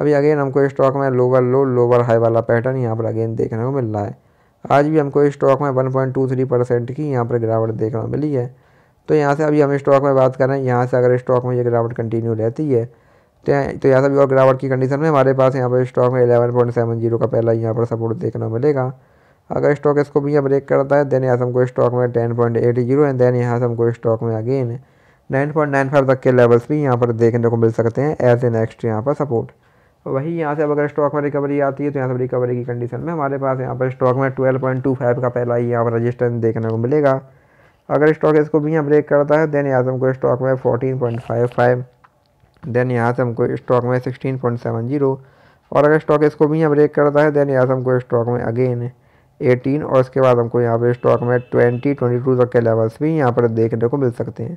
अभी अगेन हमको स्टॉक में लोअर लो लोअर हाई वाला पैटर्न यहाँ पर अगेन देखने को मिल रहा है आज भी हमको स्टॉक में 1.23 परसेंट की यहाँ पर गिरावट देखने को मिली है तो यहाँ से अभी हम स्टॉक में बात करें यहाँ से अगर स्टॉक में ये गिरावट कंटिन्यू रहती है तो यहाँ तो यहाँ से भी और गिरावट की कंडीशन में हमारे पास यहाँ पर स्टॉक में एलेवन पॉइंट सेवन जीरो का पहला यहाँ पर सपोर्ट देखने को मिलेगा अगर स्टॉक इसको भी यहाँ ब्रेक करता है देन यहाँ से हमको स्टॉक में ten point eight zero and then यहाँ से हमको स्टॉक में again nine point nine five तक के लेवल्स भी यहाँ पर देखने को मिल सकते हैं एज ए नेक्स्ट यहाँ पर सपोर्ट वही यहाँ से अब अगर स्टॉक में रिकवरी आती है तो यहाँ से रिकवरी की कंडीशन में हमारे पास यहाँ पर स्टॉक में 12.25 का पहला ही यहाँ पर रजिस्टेंस देखने को मिलेगा अगर स्टॉक इसको भी यहाँ ब्रेक करता है देन यहाँ से हमको स्टॉक में 14.55 देन यहाँ से हमको स्टॉक में 16.70 और अगर स्टॉक इसको भी यहाँ ब्रेक करता है देन यहाँ से हमको स्टॉक में अगेन एटीन और उसके बाद हमको यहाँ पर स्टॉक में ट्वेंटी टू तक के लेवल्स भी यहाँ पर देखने को मिल सकते हैं